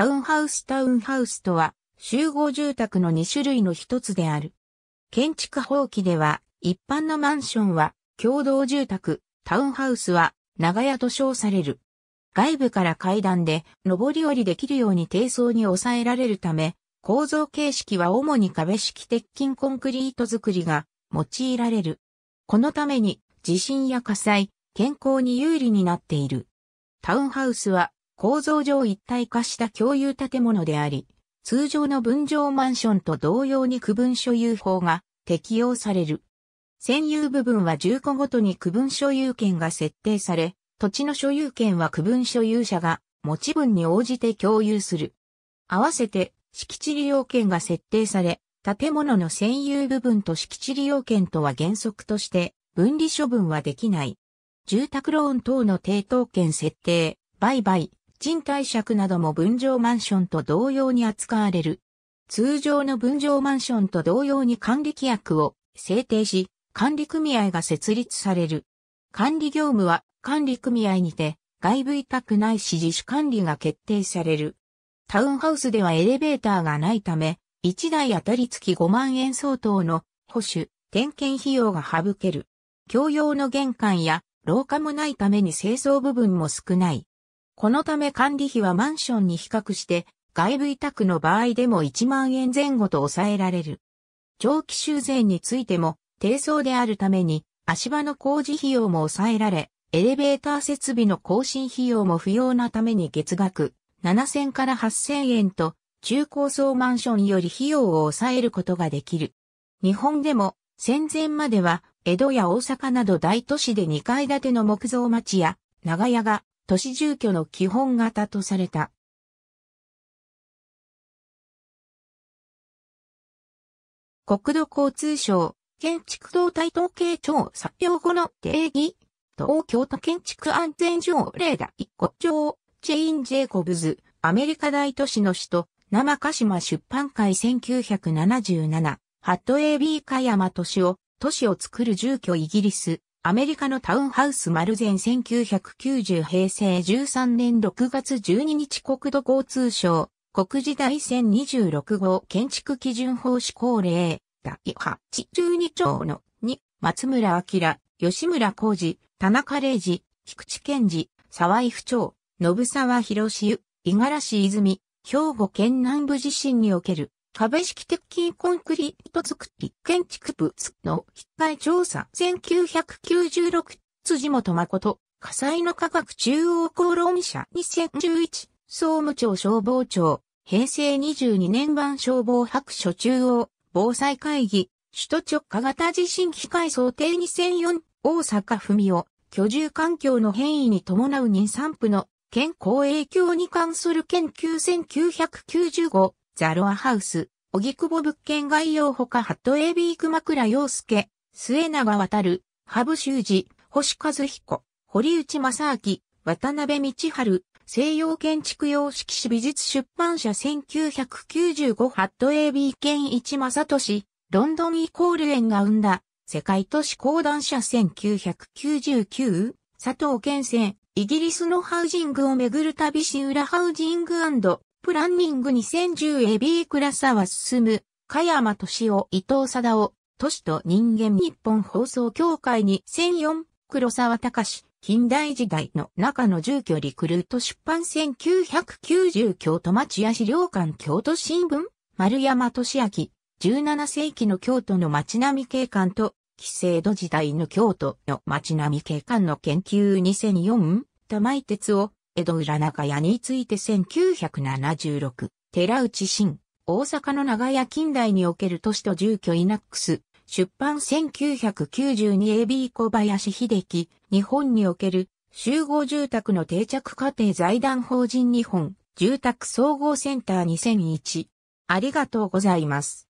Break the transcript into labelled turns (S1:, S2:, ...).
S1: タウンハウスタウンハウスとは、集合住宅の2種類の一つである。建築法規では、一般のマンションは、共同住宅、タウンハウスは、長屋と称される。外部から階段で、上り下りできるように低層に抑えられるため、構造形式は主に壁式鉄筋コンクリート作りが用いられる。このために地震や火災、健康に有利になっている。タウンハウスは構造上一体化した共有建物であり、通常の分譲マンションと同様に区分所有法が適用される。占有部分は住戸ごとに区分所有権が設定され、土地の所有権は区分所有者が持ち分に応じて共有する。合わせて敷地利用権が設定され、建物の占有部分と敷地利用権とは原則として分離処分はできない。住宅ローン等の抵当権設定、売買、賃貸借なども分譲マンションと同様に扱われる。通常の分譲マンションと同様に管理規約を制定し、管理組合が設立される。管理業務は管理組合にて外部委託ないし自主管理が決定される。タウンハウスではエレベーターがないため、1台当たり月5万円相当の保守、点検費用が省ける。共用の玄関や廊下もないために清掃部分も少ない。このため管理費はマンションに比較して外部委託の場合でも1万円前後と抑えられる。長期修繕についても低層であるために足場の工事費用も抑えられ、エレベーター設備の更新費用も不要なために月額7000から8000円と中高層マンションより費用を抑えることができる。日本でも戦前までは江戸や大阪など大都市で2階建ての木造町や長屋が都市住居の基本型とされた。国土交通省、建築動態統計庁作表後の定義、東京都建築安全条例第個条、チェイン・ジェイコブズ、アメリカ大都市の首都、生鹿島出版会1977、ハット AB 加山敏夫、都市を作る住居イギリス、アメリカのタウンハウス丸善1990平成13年6月12日国土交通省、国時代1026号建築基準法施行令、第82条の2、松村明、吉村浩二、田中玲二、菊池健二、沢井府長、信沢博志湯、五十嵐泉、兵庫県南部地震における株式鉄筋コンクリート作り建築物の引換調査1996辻元誠火災の科学中央公論者2011総務庁消防庁平成22年版消防白書中央防災会議首都直下型地震機械想定2004大阪文雄居住環境の変異に伴う妊産婦の健康影響に関する研究1995ザロアハウス、久保物件概要ほか、ハットエビー熊倉洋介、末永渡る、羽生修二、星和彦、堀内正明、渡辺道春、西洋建築様式史美術出版社1995ハット AB 県一正俊、ロンドンイコール園が生んだ、世界都市講談社1999、佐藤健選、イギリスのハウジングをめぐる旅し裏ハウジングプランニング2 0 1 0クラ倉は進、む、加山敏夫伊藤貞夫、都市と人間日本放送協会2004黒沢隆、近代時代の中の住居リクルート出版1990京都町屋資料館京都新聞丸山俊明17世紀の京都の町並み景観と紀制度時代の京都の町並み景観の研究2004玉井哲夫江戸浦中屋について1976、寺内新、大阪の長屋近代における都市と住居イナックス、出版 1992AB 小林秀樹、日本における集合住宅の定着過程財団法人日本、住宅総合センター2001。ありがとうございます。